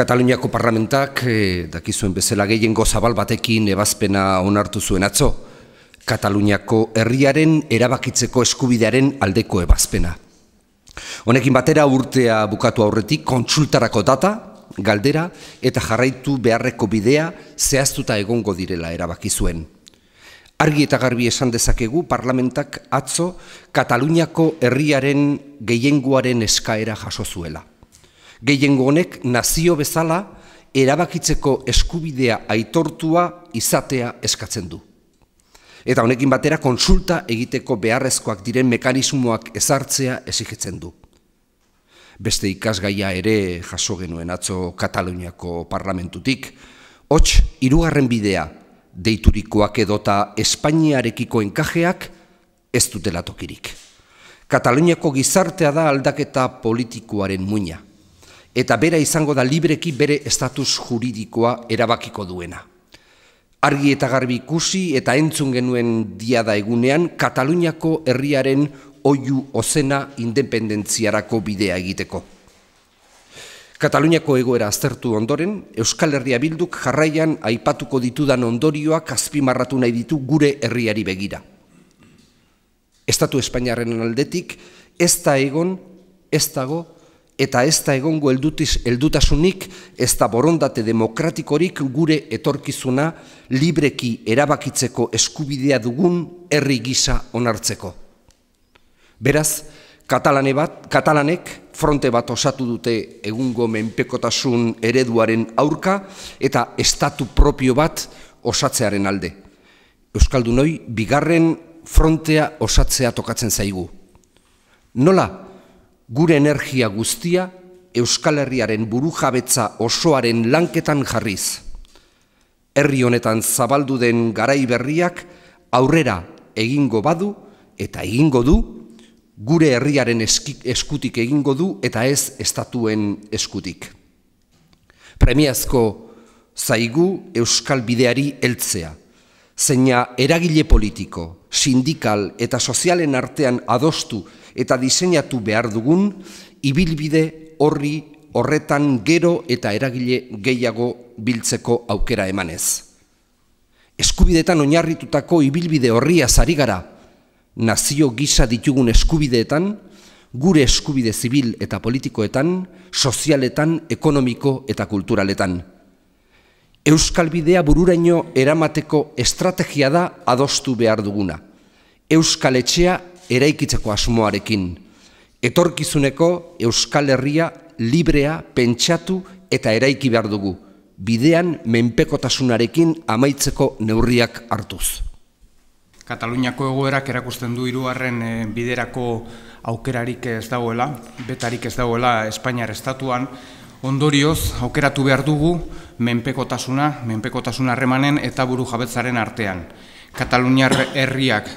Kataluniako parlamentak, e, dakizuen bezala gehiengo zabal batekin ebazpena onartu zuen atzo, Kataluniako herriaren erabakitzeko eskubidearen aldeko ebazpena. Honekin batera urtea bukatu aurretik kontsultarako data, galdera eta jarraitu beharreko bidea zehaztuta egongo direla erabaki zuen. Argi eta garbi esan dezakegu parlamentak atzo Kataluniako herriaren gehienguaren eskaera jaso zuela gehiengo honek nazio bezala erabakitzeko eskubidea aitortua izatea eskatzen du. Eta honekin batera konsulta egiteko beharrezkoak diren mekanismoak ezartzea ezigitzen du. Beste ikasgaia ere jaso genuen atzo Kataluniako parlamentutik, hots irugarren bidea deiturikoak edota Espainiarekiko enkajeak ez dutela tokirik. Kataluniako gizartea da aldaketa politikoaren muina eta bera izango da libreki bere estatus juridikoa erabakiko duena. Argi eta garbi ikusi eta entzun genuen dia da egunean, Kataluniako herriaren oiu ozena independentziarako bidea egiteko. Kataluniako egoera aztertu ondoren, Euskal Herria Bilduk jarraian aipatuko ditudan ondorioak azpimarratu nahi ditu gure herriari begira. Estatu Espainiaren aldetik, ez da egon, ez dago, Eta ez da egongo heldutiz heldutasunik ez da borondate demokratikorik gure etorkizuna libreki erabakitzeko eskubidea dugun herri gisa onartzeko. Beraz, katalane bat katalanek fronte bat osatu dute egungo menpekotasun ereduaren aurka eta estatu propio bat osatzearen alde. Euskaldunoi bigarren frontea osatzea tokatzen zaigu. Nola gure energia guztia Euskal Herriaren burujabetza osoaren lanketan jarriz. Herri honetan zabaldu den garai berriak aurrera egingo badu eta egingo du, gure herriaren eskutik egingo du eta ez estatuen eskutik. Premiazko zaigu Euskal Bideari heltzea, zeina eragile politiko, sindikal eta sozialen artean adostu eta diseinatu behar dugun, ibilbide horri horretan gero eta eragile gehiago biltzeko aukera emanez. Eskubidetan oinarritutako ibilbide horria zari gara, nazio gisa ditugun eskubideetan, gure eskubide zibil eta politikoetan, sozialetan, ekonomiko eta kulturaletan. Euskal Bidea bururaino eramateko estrategia da adostu behar duguna. Euskal Etxea eraikitzeko asmoarekin. Etorkizuneko Euskal Herria librea, pentsatu eta eraiki behar dugu. Bidean menpekotasunarekin amaitzeko neurriak hartuz. Kataluniako egoerak erakusten du iruaren eh, biderako aukerarik ez dagoela, betarik ez dagoela Espainiar Estatuan, Ondorioz, aukeratu behar dugu menpekotasuna, menpekotasuna harremanen eta buru jabetzaren artean. Kataluniar herriak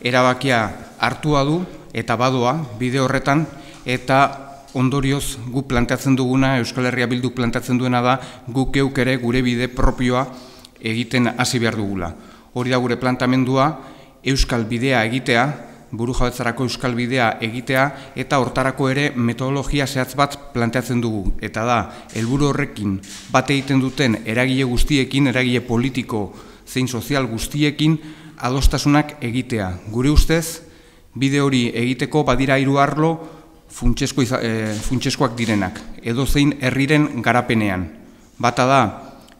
erabakia hartua du eta badoa bide horretan eta ondorioz gu planteatzen duguna, Euskal Herria bildu planteatzen duena da guk geuk ere gure bide propioa egiten hasi behar dugula. Hori da gure plantamendua Euskal bidea egitea, buru jabetzarako euskal bidea egitea eta hortarako ere metodologia zehatz bat planteatzen dugu. Eta da, helburu horrekin bate egiten duten eragile guztiekin, eragile politiko zein sozial guztiekin adostasunak egitea. Gure ustez, bide hori egiteko badira hiru arlo funtseskoak eh, direnak, edo zein herriren garapenean. Bata da,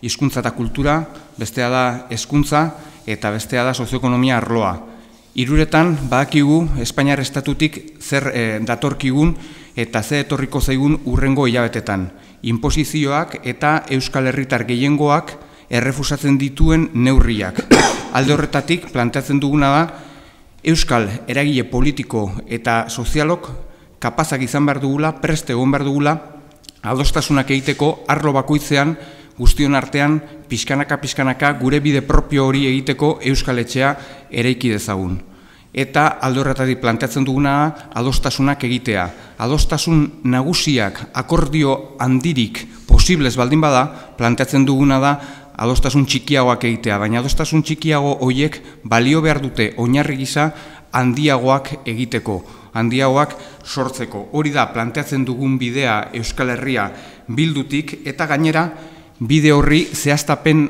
hizkuntza eta kultura, bestea da hezkuntza eta bestea da sozioekonomia arloa. Iruretan, bakigu, Espainiar Estatutik zer eh, datorkigun eta ze etorriko zaigun urrengo hilabetetan. Imposizioak eta Euskal Herritar gehiengoak errefusatzen dituen neurriak. Alde horretatik, planteatzen duguna da, Euskal eragile politiko eta sozialok kapazak izan behar dugula, preste egon behar dugula, adostasunak egiteko, arlo bakoitzean, guztion artean, pizkanaka-pizkanaka, gure bide propio hori egiteko Euskal Etxea ere ikidezagun eta aldorretatik planteatzen duguna adostasunak egitea. Adostasun nagusiak akordio handirik posibles baldin bada planteatzen duguna da adostasun txikiagoak egitea, baina adostasun txikiago horiek balio behar dute oinarri gisa handiagoak egiteko, handiagoak sortzeko. Hori da planteatzen dugun bidea Euskal Herria bildutik eta gainera bide horri zehaztapen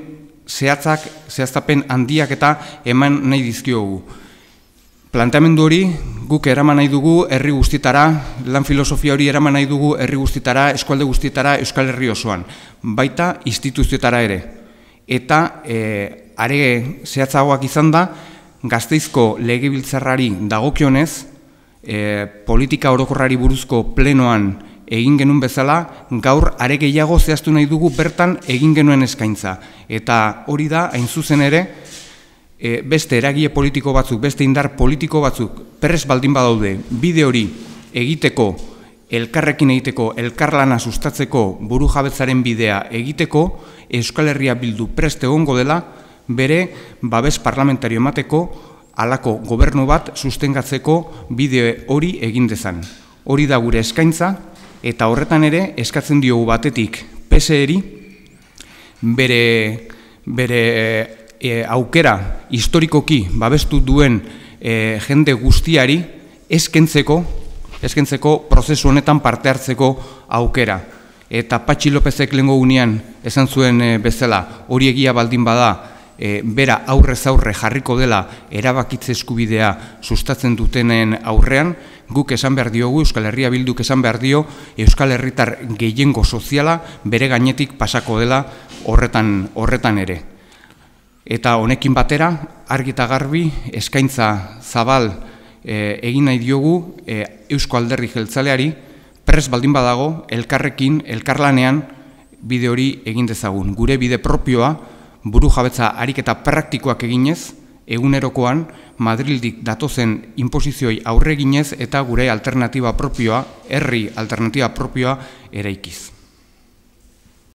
zehatzak, zehaztapen handiak eta eman nahi dizkiogu. Plantamendu hori guk eraman nahi dugu herri guztitara, lan filosofia hori eraman nahi dugu herri guztitara, eskualde guztitara, euskal herri osoan. Baita instituzioetara ere. Eta e, are zehatzagoak izan da, gazteizko biltzarrari dagokionez, eh, politika orokorrari buruzko plenoan egin genuen bezala, gaur are gehiago zehaztu nahi dugu bertan egin genuen eskaintza. Eta hori da, hain zuzen ere, e, beste eragile politiko batzuk, beste indar politiko batzuk, perrez baldin badaude, bide hori egiteko, elkarrekin egiteko, elkarlana sustatzeko, buru jabetzaren bidea egiteko, Euskal Herria bildu preste egongo dela, bere babes parlamentario emateko, alako gobernu bat sustengatzeko bide hori egin dezan. Hori da gure eskaintza, eta horretan ere eskatzen diogu batetik PSE-eri, bere, bere e, aukera historikoki babestu duen e, jende guztiari eskentzeko, eskentzeko prozesu honetan parte hartzeko aukera. Eta Patxi Lopezek lengo unian esan zuen eh, bezala hori egia baldin bada e, bera aurrez aurre jarriko dela erabakitze eskubidea sustatzen dutenen aurrean, guk esan behar diogu, Euskal Herria Bilduk esan behar dio, Euskal Herritar gehiengo soziala bere gainetik pasako dela horretan, horretan ere. Eta honekin batera, argi eta garbi, eskaintza zabal eh, egin nahi diogu eh, Eusko Alderri Jeltzaleari, pres baldin badago, elkarrekin, elkarlanean, bide hori egin dezagun. Gure bide propioa, buru jabetza ariketa praktikoak eginez, egunerokoan, Madrildik datozen imposizioi aurre eginez, eta gure alternatiba propioa, herri alternatiba propioa, eraikiz.